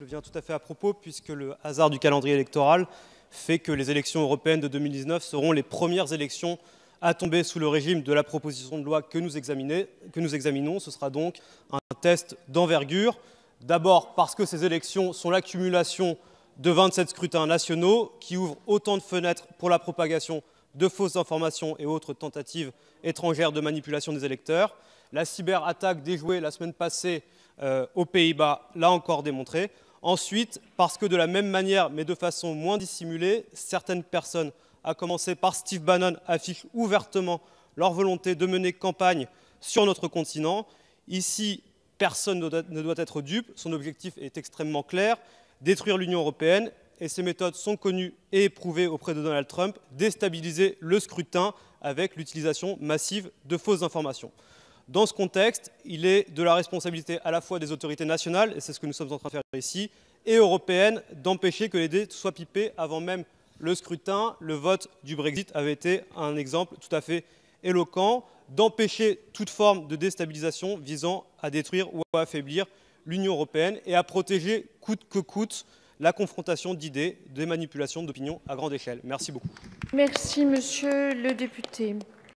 Je viens tout à fait à propos puisque le hasard du calendrier électoral fait que les élections européennes de 2019 seront les premières élections à tomber sous le régime de la proposition de loi que nous, examinons. Ce sera donc un test d'envergure. D'abord parce que ces élections sont l'accumulation de 27 scrutins nationaux qui ouvrent autant de fenêtres pour la propagation de fausses informations et autres tentatives étrangères de manipulation des électeurs. La cyberattaque déjouée la semaine passée euh, aux Pays-Bas l'a encore démontré. Ensuite, parce que de la même manière, mais de façon moins dissimulée, certaines personnes, à commencer par Steve Bannon, affichent ouvertement leur volonté de mener campagne sur notre continent. Ici, personne ne doit être dupe, son objectif est extrêmement clair, détruire l'Union européenne, et ses méthodes sont connues et éprouvées auprès de Donald Trump, déstabiliser le scrutin avec l'utilisation massive de fausses informations. Dans ce contexte, il est de la responsabilité à la fois des autorités nationales, et c'est ce que nous sommes en train de faire ici, et européennes, d'empêcher que les dés soient pipés avant même le scrutin. Le vote du Brexit avait été un exemple tout à fait éloquent d'empêcher toute forme de déstabilisation visant à détruire ou à affaiblir l'Union européenne et à protéger coûte que coûte la confrontation d'idées, des manipulations d'opinion à grande échelle. Merci beaucoup. Merci, monsieur le député.